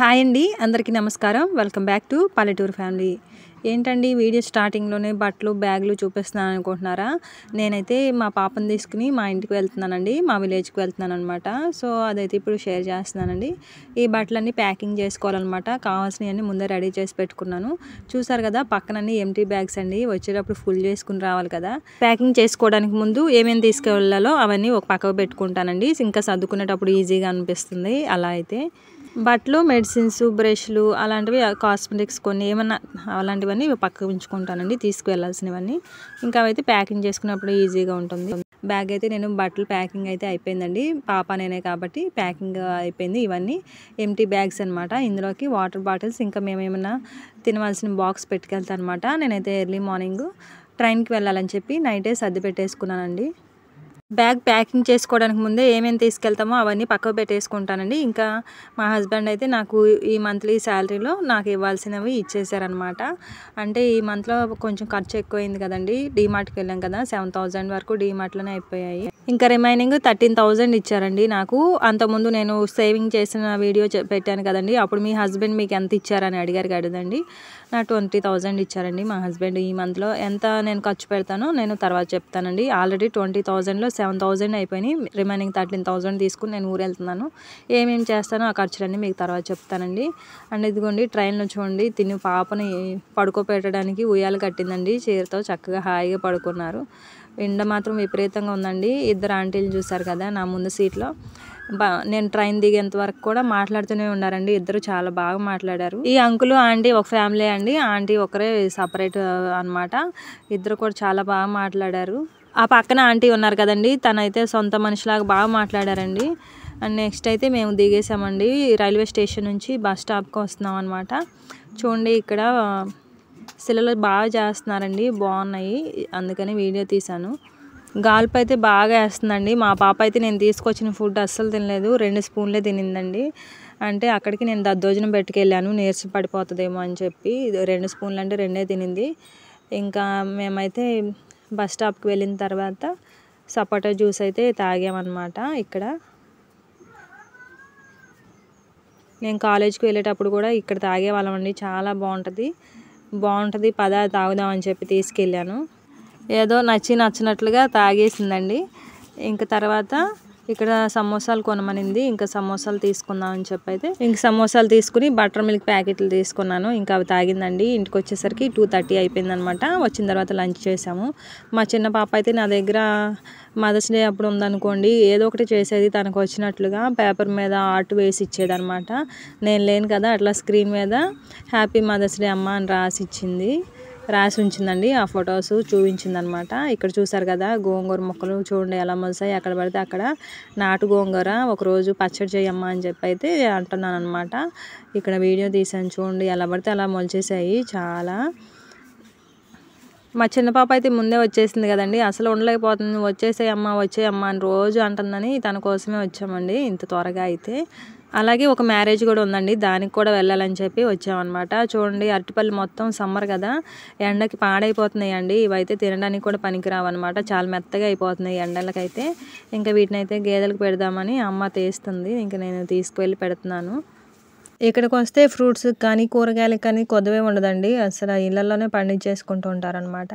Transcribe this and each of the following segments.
hi అండి అందరికీ నమస్కారం వెల్కమ్ బ్యాక్ టు పల్లెటూరు ఫ్యామిలీ ఏంటండి వీడియో స్టార్టింగ్లోనే బట్టలు బ్యాగులు చూపిస్తున్నాను అనుకుంటున్నారా నేనైతే మా పాపను తీసుకుని మా ఇంటికి వెళ్తున్నానండి మా విలేజ్కి వెళ్తున్నాను అనమాట సో అదైతే ఇప్పుడు షేర్ చేస్తున్నానండి ఈ బట్టలన్నీ ప్యాకింగ్ చేసుకోవాలన్నమాట కావాల్సినవన్నీ ముందే రెడీ చేసి పెట్టుకున్నాను చూసారు కదా పక్కనన్నీ ఎంటీ బ్యాగ్స్ అండి వచ్చేటప్పుడు ఫుల్ చేసుకుని రావాలి కదా ప్యాకింగ్ చేసుకోవడానికి ముందు ఏమేమి తీసుకెళ్ళాలో అవన్నీ ఒక పక్కకు పెట్టుకుంటానండి ఇంకా సర్దుకునేటప్పుడు ఈజీగా అనిపిస్తుంది అలా అయితే బట్లు మెడిసిన్స్ బ్రష్లు అలాంటివి కాస్మెటిక్స్ కొన్ని ఏమన్నా అలాంటివన్నీ పక్కకు ఉంచుకుంటానండి తీసుకువెళ్లాల్సినవన్నీ ఇంకా అవైతే ప్యాకింగ్ చేసుకున్నప్పుడు ఈజీగా ఉంటుంది బ్యాగ్ అయితే నేను బట్టలు ప్యాకింగ్ అయితే అయిపోయిందండి పాప నేనే కాబట్టి ప్యాకింగ్ అయిపోయింది ఇవన్నీ ఎంటీ బ్యాగ్స్ అనమాట ఇందులోకి వాటర్ బాటిల్స్ ఇంకా మేమేమన్నా తినవలసిన బాక్స్ పెట్టుకెళ్తా అనమాట నేనైతే ఎర్లీ మార్నింగ్ ట్రైన్కి వెళ్ళాలని చెప్పి నైటే సర్ది పెట్టేసుకున్నానండి బ్యాగ్ ప్యాకింగ్ చేసుకోవడానికి ముందే ఏమేమి తీసుకెళ్తామో అవన్నీ పక్కకు పెట్టేసుకుంటానండి ఇంకా మా హస్బెండ్ అయితే నాకు ఈ మంత్లీ శాలరీలో నాకు ఇవ్వాల్సినవి ఇచ్చేసారనమాట అంటే ఈ మంత్లో కొంచెం ఖర్చు ఎక్కువైంది కదండి డీమార్ట్కి వెళ్ళాం కదా సెవెన్ థౌజండ్ వరకు డీమార్ట్లోనే అయిపోయాయి ఇంకా రిమైనింగ్ థర్టీన్ థౌజండ్ ఇచ్చారండి నాకు అంతకుముందు నేను సేవింగ్ చేసిన వీడియో పెట్టాను కదండి అప్పుడు మీ హస్బెండ్ మీకు ఎంత ఇచ్చారని అడిగారు కదండి నా ట్వంటీ థౌజండ్ ఇచ్చారండి మా హస్బెండ్ ఈ మంత్లో ఎంత నేను ఖర్చు పెడతానో నేను తర్వాత చెప్తానండి ఆల్రెడీ ట్వంటీ థౌజండ్లో సెవెన్ థౌజండ్ అయిపోయినాయి రిమైనింగ్ థర్టీన్ థౌజండ్ తీసుకుని నేను ఊరు వెళ్తున్నాను ఏమేమి చేస్తానో ఆ ఖర్చులన్నీ మీకు తర్వాత చెప్తానండి అండ్ ఇదిగోండి ట్రైన్లో చూడండి తిని పాపని పడుకోపెట్టడానికి ఉయ్యాలు కట్టిందండి చీరతో చక్కగా హాయిగా పడుకున్నారు ఎండ మాత్రం విపరీతంగా ఉందండి ఇద్దరు ఆంటీలు చూశారు కదా నా ముందు సీట్లో నేను ట్రైన్ దిగేంత వరకు కూడా మాట్లాడుతూనే ఉన్నారండి ఇద్దరు చాలా బాగా మాట్లాడారు ఈ అంకులు ఆంటీ ఒక ఫ్యామిలీ అండి ఆంటీ ఒకరే సపరేట్ అనమాట ఇద్దరు కూడా చాలా బాగా మాట్లాడారు ఆ పక్కన ఆంటీ ఉన్నారు కదండి తనైతే సొంత మనిషిలాగా బాగా మాట్లాడారండి అండ్ నెక్స్ట్ అయితే మేము దిగేసామండి రైల్వే స్టేషన్ నుంచి బస్ స్టాప్కి వస్తున్నాం అనమాట చూడండి ఇక్కడ శిలలు బాగా చేస్తున్నారండి బాగున్నాయి అందుకని వీడియో తీశాను గాల్పు అయితే బాగా వేస్తుందండి మా పాప అయితే నేను తీసుకొచ్చిన ఫుడ్ అస్సలు తినలేదు రెండు స్పూన్లే తినిందండి అంటే అక్కడికి నేను దద్దోజనం పెట్టుకెళ్ళాను నీరసం పడిపోతుందేమో అని చెప్పి రెండు స్పూన్లు అంటే రెండే తినింది ఇంకా మేమైతే బస్ స్టాప్కి వెళ్ళిన తర్వాత సపోటా జ్యూస్ అయితే తాగామన్నమాట ఇక్కడ నేను కాలేజ్కి వెళ్ళేటప్పుడు కూడా ఇక్కడ తాగేవాళ్ళమండి చాలా బాగుంటుంది బాగుంటుంది పద తాగుదామని చెప్పి తీసుకెళ్ళాను ఏదో నచ్చి నచ్చినట్లుగా తాగేసిందండి ఇంక తర్వాత ఇక్కడ సమోసాలు కొనమనింది ఇంకా సమోసాలు తీసుకుందాం అని చెప్పి అయితే ఇంక సమోసాలు తీసుకుని బటర్ మిల్క్ ప్యాకెట్లు తీసుకున్నాను ఇంకా అవి తాగిందండి ఇంటికి వచ్చేసరికి టూ థర్టీ అయిపోయిందనమాట వచ్చిన తర్వాత లంచ్ చేసాము మా చిన్న పాప అయితే నా దగ్గర మదర్స్ డే అప్పుడు ఉందనుకోండి ఏదో ఒకటి చేసేది తనకు వచ్చినట్లుగా పేపర్ మీద ఆర్ట్ వేసి ఇచ్చేదనమాట నేను లేను కదా అట్లా స్క్రీన్ మీద హ్యాపీ మదర్స్ డే అమ్మ అని రాసి ఇచ్చింది రాసి ఉంచిందండి ఆ ఫొటోస్ చూపించిందనమాట ఇక్కడ చూసారు కదా గోంగూర మొక్కలు చూడండి ఎలా మొలసాయి అక్కడ పడితే అక్కడ నాటు గోంగూర ఒకరోజు పచ్చడి చేయమ్మా అని చెప్పి అయితే అంటున్నాను అనమాట ఇక్కడ వీడియో తీసాను చూడండి ఎలా పడితే అలా మొలిచేసాయి చాలా మా చిన్న పాప అయితే ముందే వచ్చేసింది కదండి అసలు ఉండలేకపోతుంది వచ్చేసేయమ్మా వచ్చేయమ్మా అని రోజు అంటుందని తన కోసమే వచ్చామండి ఇంత త్వరగా అయితే అలాగే ఒక మ్యారేజ్ కూడా ఉందండి దానికి కూడా వెళ్ళాలని చెప్పి వచ్చామన్నమాట చూడండి అరటిపళ్ళు మొత్తం సమ్మర్ కదా ఎండకి పాడైపోతున్నాయి అండి ఇవైతే తినడానికి కూడా పనికిరావన్నమాట చాలా మెత్తగా అయిపోతున్నాయి ఎండలకైతే ఇంకా వీటినైతే గేదెలకు పెడదామని అమ్మ తీస్తుంది ఇంకా నేను తీసుకువెళ్ళి పెడుతున్నాను ఇక్కడికి వస్తే ఫ్రూట్స్ కానీ కూరగాయలకు కానీ కొద్దివే ఉండదండి అసలు ఇళ్లలోనే పండించేసుకుంటూ ఉంటారనమాట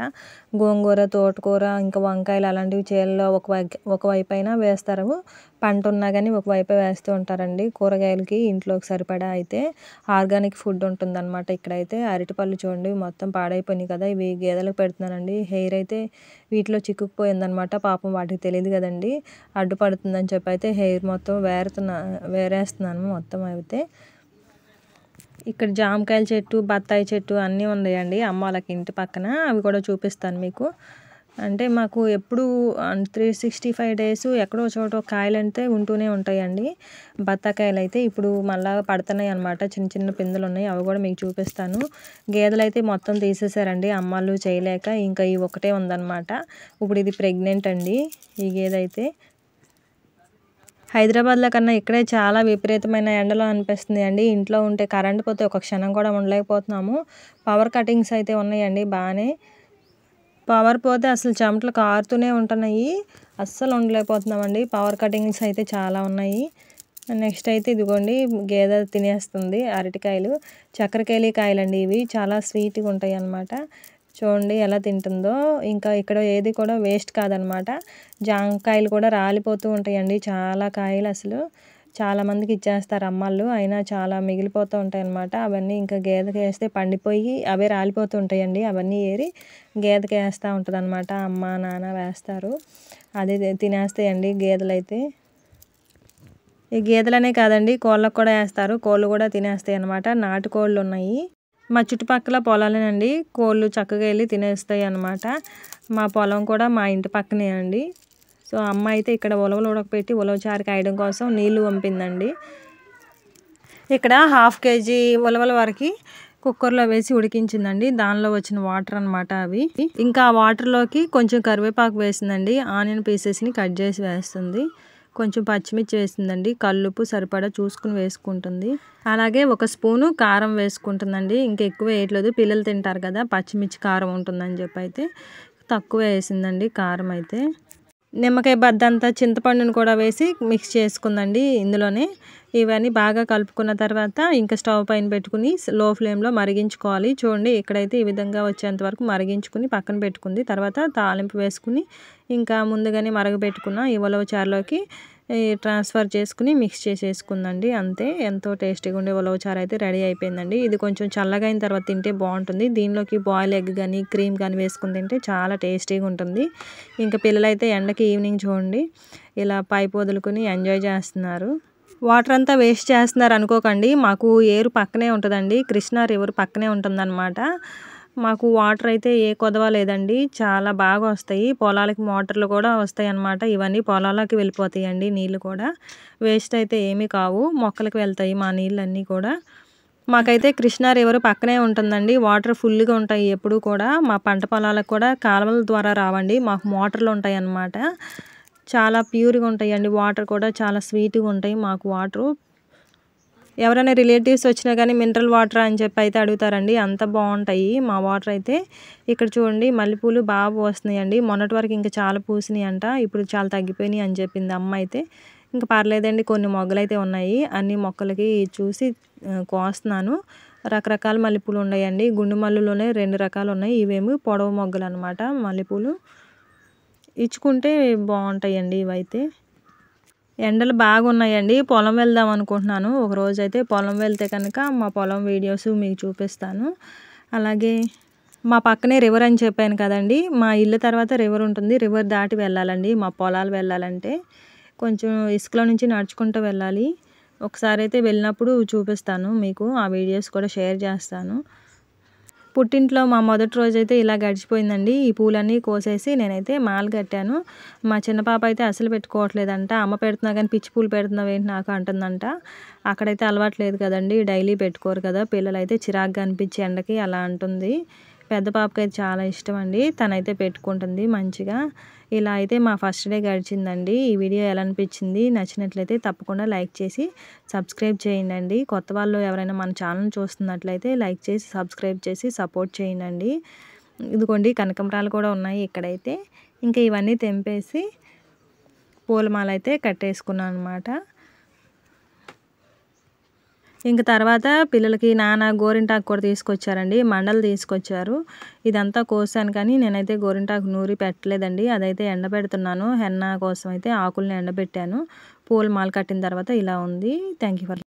గోంగూర తోటకూర ఇంకా వంకాయలు అలాంటివి చేలలో ఒక అయినా వేస్తారు పంట ఉన్నా కానీ వైపే వేస్తూ ఉంటారండి కూరగాయలకి ఇంట్లోకి సరిపడా అయితే ఆర్గానిక్ ఫుడ్ ఉంటుందన్నమాట ఇక్కడైతే అరటిపళ్ళు చూడండి మొత్తం పాడైపోయినాయి కదా ఇవి గేదెలకు పెడుతున్నానండి హెయిర్ అయితే వీటిలో చిక్కుకుపోయిందనమాట పాపం వాటికి తెలియదు కదండి అడ్డుపడుతుందని చెప్పి అయితే హెయిర్ మొత్తం వేరుతున్నా వేరేస్తున్నాను మొత్తం అయితే ఇక్కడ జామకాయల చెట్టు బత్తాయి చెట్టు అన్నీ ఉన్నాయండి అమ్మ వాళ్ళకి ఇంటి పక్కన అవి కూడా చూపిస్తాను మీకు అంటే మాకు ఎప్పుడు త్రీ సిక్స్టీ ఫైవ్ డేస్ ఎక్కడో చోట కాయలు అంటే ఉంటూనే ఉంటాయండి బత్తాకాయలు అయితే ఇప్పుడు మళ్ళా పడుతున్నాయి అనమాట చిన్న చిన్న పిందెలు ఉన్నాయి అవి కూడా మీకు చూపిస్తాను గేదెలు అయితే మొత్తం తీసేశారండి అమ్మాళ్ళు చేయలేక ఇంకా ఇవి ఒకటే ఉందన్నమాట ఇప్పుడు ఇది ప్రెగ్నెంట్ అండి ఈ గేదె అయితే హైదరాబాద్లో కన్నా ఇక్కడే చాలా విపరీతమైన ఎండలు అనిపిస్తుంది అండి ఇంట్లో ఉంటే కరెంట్ పోతే ఒక క్షణం కూడా ఉండలేకపోతున్నాము పవర్ కటింగ్స్ అయితే ఉన్నాయండి బాగానే పవర్ పోతే అసలు చెమటలు కారుతూనే ఉంటున్నాయి అస్సలు ఉండలేకపోతున్నామండి పవర్ కటింగ్స్ అయితే చాలా ఉన్నాయి నెక్స్ట్ అయితే ఇదిగోండి గేదె తినేస్తుంది అరటికాయలు చక్కెరకేళి కాయలండి ఇవి చాలా స్వీట్గా ఉంటాయి అన్నమాట చూడండి ఎలా తింటుందో ఇంకా ఇక్కడ ఏది కూడా వేస్ట్ కాదనమాట జాంకాయలు కూడా రాలిపోతూ ఉంటాయండి చాలా కాయలు అసలు చాలామందికి ఇచ్చేస్తారు అమ్మాళ్ళు అయినా చాలా మిగిలిపోతూ ఉంటాయి అవన్నీ ఇంకా గేదెకి వేస్తే పండిపోయి అవే రాలిపోతూ ఉంటాయండి అవన్నీ ఏరి గేదెకి వేస్తూ ఉంటుంది అనమాట అమ్మ నాన్న వేస్తారు అది తినేస్తాయండి గేదెలైతే ఈ గేదెలనే కాదండి కోళ్ళకు కూడా వేస్తారు కోళ్ళు కూడా తినేస్తాయి అనమాట నాటుకోళ్ళు ఉన్నాయి మా చుట్టుపక్కల పొలాలేనండి కోళ్ళు చక్కగా వెళ్ళి తినేస్తాయి అన్నమాట మా పొలం కూడా మా ఇంటి పక్కనే అండి సో అమ్మ అయితే ఇక్కడ ఉలవలు ఉడకపెట్టి ఉలవ చారు వేయడం కోసం నీళ్లు పంపిందండి ఇక్కడ హాఫ్ కేజీ ఉలవల వరకు కుక్కర్లో వేసి ఉడికించిందండి దానిలో వచ్చిన వాటర్ అనమాట అవి ఇంకా వాటర్లోకి కొంచెం కరివేపాకు వేసిందండి ఆనియన్ పీసెస్ని కట్ చేసి వేస్తుంది కొంచెం పచ్చిమిర్చి వేసిందండి కల్లుపు సరిపడా చూసుకుని వేసుకుంటుంది అలాగే ఒక స్పూను కారం వేసుకుంటుందండి ఇంకా ఎక్కువ వేయట్లేదు పిల్లలు తింటారు కదా పచ్చిమిర్చి కారం ఉంటుందని చెప్పి అయితే తక్కువ వేసిందండి కారం అయితే నిమ్మకాయ బద్దంతా చింతపండుని కూడా వేసి మిక్స్ చేసుకుందండి ఇందులోనే ఇవన్నీ బాగా కలుపుకున్న తర్వాత ఇంకా స్టవ్ పైన పెట్టుకుని లో ఫ్లేమ్లో మరిగించుకోవాలి చూడండి ఇక్కడైతే ఈ విధంగా వచ్చేంత వరకు మరిగించుకుని పక్కన పెట్టుకుంది తర్వాత తాలింపు వేసుకుని ఇంకా ముందుగానే మరగబెట్టుకున్న ఈ ఉలవచారులోకి ట్రాన్స్ఫర్ చేసుకుని మిక్స్ చేసేసుకుందండి అంతే ఎంతో టేస్టీగా ఉండే ఉలవ చారు అయితే రెడీ అయిపోయిందండి ఇది కొంచెం చల్లగా అయిన తర్వాత తింటే బాగుంటుంది దీనిలోకి బాయిల్ ఎగ్ కానీ క్రీమ్ కానీ వేసుకుని తింటే చాలా టేస్టీగా ఉంటుంది ఇంకా పిల్లలైతే ఎండకి ఈవినింగ్ చూడండి ఇలా పైపు వదులుకొని ఎంజాయ్ చేస్తున్నారు వాటర్ అంతా వేస్ట్ చేస్తున్నారు అనుకోకండి మాకు ఏరు పక్కనే ఉంటుందండి కృష్ణా రివర్ పక్కనే ఉంటుందన్నమాట మాకు వాటర్ అయితే ఏ కొదవ లేదండి చాలా బాగా వస్తాయి పొలాలకి మోటార్లు కూడా వస్తాయి అన్నమాట ఇవన్నీ పొలాలకి వెళ్ళిపోతాయి అండి నీళ్ళు కూడా వేస్ట్ అయితే ఏమీ కావు మొక్కలకు వెళ్తాయి మా నీళ్ళన్నీ కూడా మాకైతే కృష్ణా రివర్ పక్కనే ఉంటుందండి వాటర్ ఫుల్గా ఉంటాయి ఎప్పుడూ కూడా మా పంట పొలాలకు కూడా కాలువల ద్వారా రావండి మాకు మోటార్లు ఉంటాయి అన్నమాట చాలా ప్యూర్గా ఉంటాయండి వాటర్ కూడా చాలా స్వీట్గా ఉంటాయి మాకు వాటరు ఎవరైనా రిలేటివ్స్ వచ్చినా కానీ మినరల్ వాటర్ అని చెప్పి అయితే అడుగుతారండి అంత బాగుంటాయి మా వాటర్ అయితే ఇక్కడ చూడండి మల్లెపూలు బాగా పోస్తున్నాయండి మొన్నటి వరకు ఇంకా చాలా పూసినాయి అంట ఇప్పుడు చాలా తగ్గిపోయినాయి అని చెప్పింది అమ్మ అయితే ఇంకా పర్లేదండి కొన్ని మొగ్గలు అయితే ఉన్నాయి అన్ని మొక్కలకి చూసి కోస్తున్నాను రకరకాల మల్లెపూలు ఉన్నాయండి గుండు మల్లులోనే రెండు రకాలు ఉన్నాయి ఇవేమి పొడవు మొగ్గలు అనమాట మల్లెపూలు ఇచ్చుకుంటే బాగుంటాయండి ఇవైతే ఎండలు బాగా ఉన్నాయండి పొలం వెళ్దాం అనుకుంటున్నాను ఒకరోజు అయితే పొలం వెళ్తే కనుక మా పొలం వీడియోస్ మీకు చూపిస్తాను అలాగే మా పక్కనే రివర్ అని చెప్పాను కదండి మా ఇల్లు తర్వాత రివర్ ఉంటుంది రివర్ దాటి వెళ్ళాలండి మా పొలాలు వెళ్ళాలంటే కొంచెం ఇసుకలో నుంచి నడుచుకుంటూ వెళ్ళాలి ఒకసారి అయితే వెళ్ళినప్పుడు చూపిస్తాను మీకు ఆ వీడియోస్ కూడా షేర్ చేస్తాను పుట్టింట్లో మా మొదటి రోజు అయితే ఇలా గడిచిపోయిందండి ఈ పూలన్నీ కోసేసి నేనైతే మాల కట్టాను మా చిన్న పాప అయితే అసలు పెట్టుకోవట్లేదంట అమ్మ పెడుతున్నా కానీ పిచ్చి పూలు పెడుతున్నావు ఏంటి నాకు అంటుందంట అక్కడైతే అలవాట్లేదు కదండి డైలీ పెట్టుకోరు కదా పిల్లలైతే చిరాకుగా అనిపించి ఎండకి అలా అంటుంది పెద్ద పాపకి అయితే చాలా ఇష్టం అండి తనైతే పెట్టుకుంటుంది మంచిగా ఇలా అయితే మా ఫస్ట్ డే గడిచిందండి ఈ వీడియో ఎలా అనిపించింది నచ్చినట్లయితే తప్పకుండా లైక్ చేసి సబ్స్క్రైబ్ చేయండి కొత్త వాళ్ళు ఎవరైనా మన ఛానల్ చూస్తున్నట్లయితే లైక్ చేసి సబ్స్క్రైబ్ చేసి సపోర్ట్ చేయండి ఇదిగోండి కనకంబరాలు కూడా ఉన్నాయి ఇక్కడైతే ఇంకా ఇవన్నీ తెంపేసి పూలమాల అయితే కట్టేసుకున్నాను అనమాట ఇంక తర్వాత పిల్లలకి నాన్న గోరింటాకు కూడా తీసుకొచ్చారండి మండలు తీసుకొచ్చారు ఇదంతా కోసాను కానీ నేనైతే గోరింటాకు నూరి పెట్టలేదండి అదైతే ఎండబెడుతున్నాను హెన్న కోసం అయితే ఆకులను ఎండబెట్టాను పూల మాలు కట్టిన తర్వాత ఇలా ఉంది థ్యాంక్ యూ ఫర్